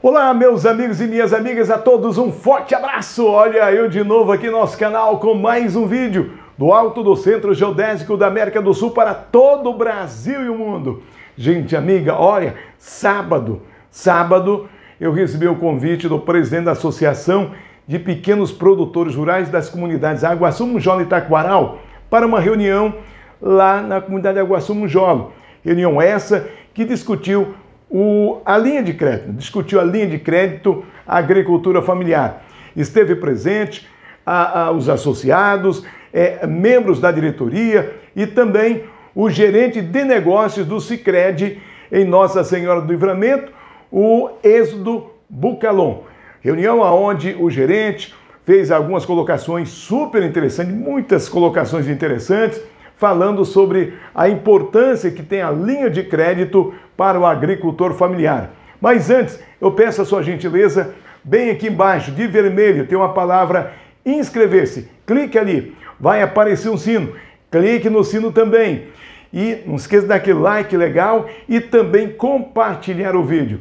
Olá, meus amigos e minhas amigas, a todos um forte abraço! Olha, eu de novo aqui no nosso canal com mais um vídeo do alto do Centro Geodésico da América do Sul para todo o Brasil e o mundo. Gente, amiga, olha, sábado, sábado eu recebi o convite do presidente da Associação de Pequenos Produtores Rurais das comunidades Aguaçu, Munjola e Taquaral para uma reunião lá na comunidade Aguaçu, Munjola. Reunião essa que discutiu o, a linha de crédito, discutiu a linha de crédito agricultura familiar. Esteve presente a, a, os associados, é, membros da diretoria e também o gerente de negócios do Sicredi em Nossa Senhora do Livramento, o Êxodo Bucalon. Reunião aonde o gerente fez algumas colocações super interessantes, muitas colocações interessantes falando sobre a importância que tem a linha de crédito para o agricultor familiar. Mas antes, eu peço a sua gentileza, bem aqui embaixo, de vermelho, tem uma palavra inscrever-se. Clique ali, vai aparecer um sino. Clique no sino também. E não esqueça daquele like legal e também compartilhar o vídeo.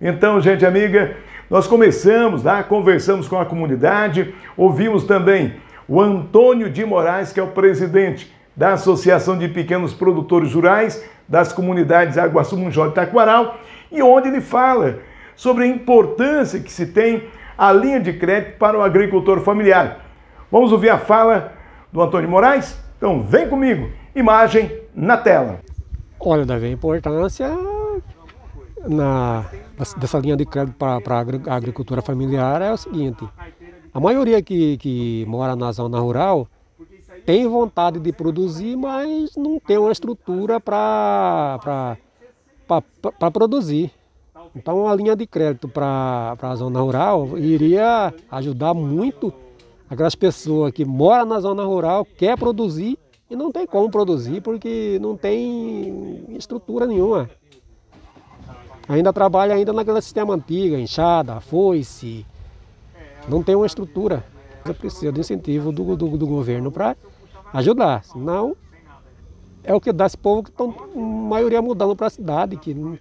Então, gente amiga, nós começamos, tá? conversamos com a comunidade, ouvimos também o Antônio de Moraes, que é o presidente da Associação de Pequenos Produtores Rurais das comunidades Aguaçu, Munjó e Taquaral, e onde ele fala sobre a importância que se tem a linha de crédito para o agricultor familiar. Vamos ouvir a fala do Antônio Moraes? Então vem comigo, imagem na tela. Olha, Davi, a importância na, dessa linha de crédito para, para a agricultura familiar é o seguinte, a maioria que, que mora na zona rural tem vontade de produzir, mas não tem uma estrutura para produzir. Então, a linha de crédito para a zona rural iria ajudar muito aquelas pessoas que moram na zona rural, quer produzir e não tem como produzir porque não tem estrutura nenhuma. Ainda trabalha ainda naquele sistema antigo, enxada, foice, não tem uma estrutura. Precisa do incentivo do, do, do governo para ajudar. Senão, é o que dá esse povo que estão, maioria, mudando para a cidade, que não,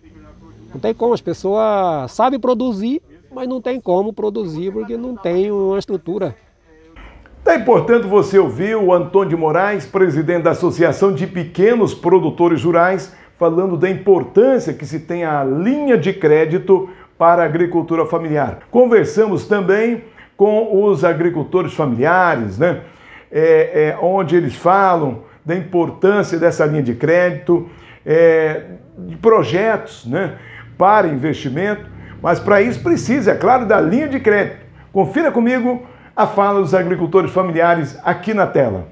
não tem como. As pessoas sabem produzir, mas não tem como produzir porque não tem uma estrutura. Daí, tá importante você ouvir o Antônio de Moraes, presidente da Associação de Pequenos Produtores Rurais, falando da importância que se tem a linha de crédito para a agricultura familiar. Conversamos também com os agricultores familiares, né? é, é, onde eles falam da importância dessa linha de crédito, é, de projetos né, para investimento, mas para isso precisa, é claro, da linha de crédito. Confira comigo a fala dos agricultores familiares aqui na tela.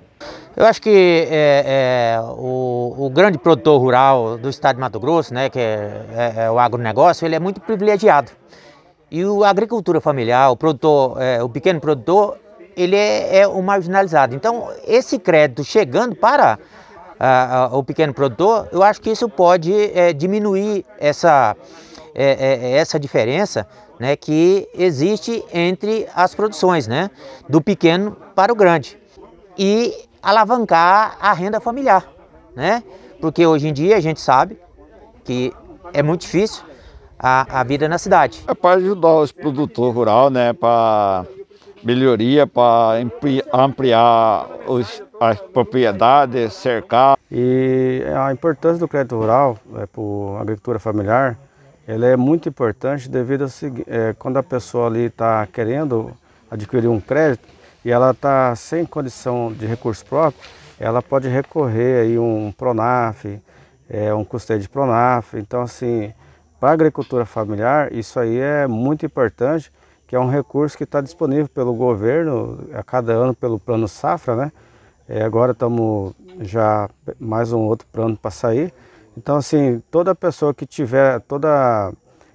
Eu acho que é, é, o, o, grande produtor rural do estado de Mato Grosso, né, que é, é, é o agronegócio, ele é muito privilegiado. E o agricultura familiar, o produtor, é, o pequeno produtor, ele é, é o marginalizado. Então, esse crédito chegando para o pequeno produtor, eu acho que isso pode é, diminuir essa, é, é, essa diferença né, que existe entre as produções, né, do pequeno para o grande. E alavancar a renda familiar, né? Porque hoje em dia a gente sabe que é muito difícil a, a vida na cidade. É para ajudar os produtores rural, né? Para melhoria para ampliar os, as propriedades, cercar. E a importância do crédito rural é, para a agricultura familiar, ela é muito importante devido a é, quando a pessoa ali está querendo adquirir um crédito e ela está sem condição de recurso próprio, ela pode recorrer a um PRONAF, é, um custeio de PRONAF. Então, assim, para a agricultura familiar, isso aí é muito importante que é um recurso que está disponível pelo governo a cada ano pelo plano safra, né? É, agora estamos já mais um outro plano para sair. Então, assim, toda pessoa que tiver todo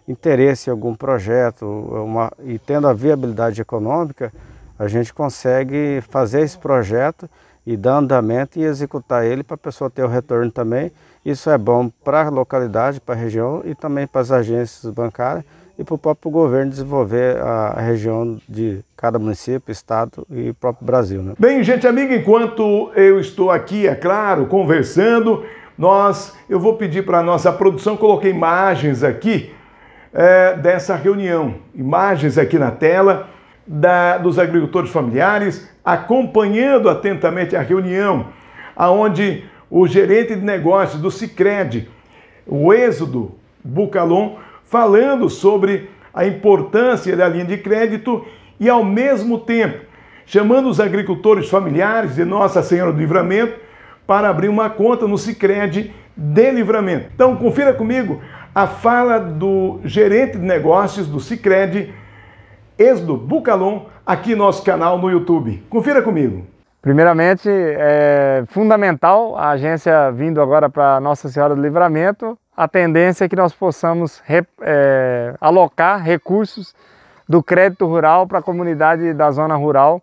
interesse em algum projeto uma, e tendo a viabilidade econômica, a gente consegue fazer esse projeto e dar andamento e executar ele para a pessoa ter o retorno também isso é bom para a localidade, para a região e também para as agências bancárias e para o próprio governo desenvolver a região de cada município, estado e próprio Brasil. Né? Bem, gente amiga, enquanto eu estou aqui, é claro, conversando, nós, eu vou pedir para a nossa produção, coloquei imagens aqui é, dessa reunião, imagens aqui na tela da, dos agricultores familiares acompanhando atentamente a reunião, aonde o gerente de negócios do Cicred, o Êxodo Bucalon, falando sobre a importância da linha de crédito e, ao mesmo tempo, chamando os agricultores familiares de Nossa Senhora do Livramento para abrir uma conta no Cicred de Livramento. Então, confira comigo a fala do gerente de negócios do Cicred, Êxodo Bucalon, aqui no nosso canal no YouTube. Confira comigo. Primeiramente, é fundamental a agência vindo agora para Nossa Senhora do Livramento, a tendência é que nós possamos re, é, alocar recursos do crédito rural para a comunidade da zona rural.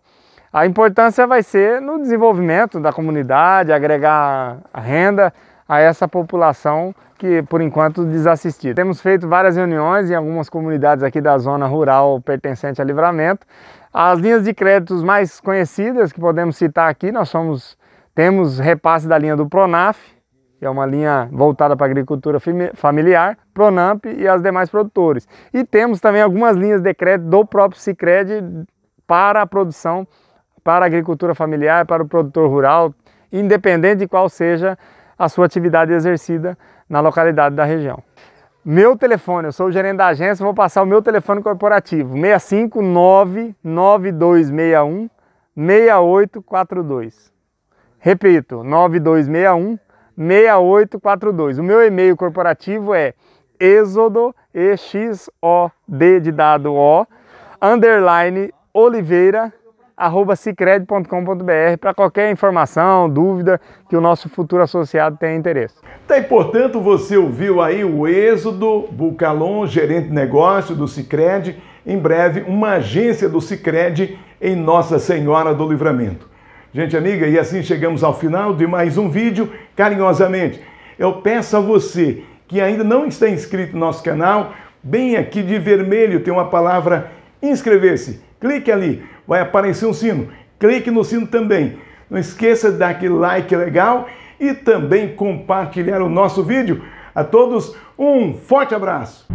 A importância vai ser no desenvolvimento da comunidade, agregar renda, a essa população que por enquanto desassistida. Temos feito várias reuniões em algumas comunidades aqui da zona rural pertencente a Livramento. As linhas de créditos mais conhecidas que podemos citar aqui, nós somos, temos repasse da linha do Pronaf, que é uma linha voltada para a agricultura familiar, Pronamp e as demais produtores. E temos também algumas linhas de crédito do próprio Sicredi para a produção, para a agricultura familiar, para o produtor rural, independente de qual seja a sua atividade exercida na localidade da região. Meu telefone, eu sou o gerente da agência, vou passar o meu telefone corporativo, 9261 6842. Repito, 9261 6842. O meu e-mail corporativo é exodo, e x o d de dado o, underline oliveira arroba cicred.com.br para qualquer informação, dúvida que o nosso futuro associado tenha interesse. Tem, portanto, você ouviu aí o Êxodo Bucalon, gerente de negócio do Cicred, em breve uma agência do Cicred em Nossa Senhora do Livramento. Gente amiga, e assim chegamos ao final de mais um vídeo. Carinhosamente, eu peço a você que ainda não está inscrito no nosso canal, bem aqui de vermelho tem uma palavra inscrever-se. Clique ali vai aparecer um sino. Clique no sino também. Não esqueça de dar aquele like legal e também compartilhar o nosso vídeo. A todos, um forte abraço!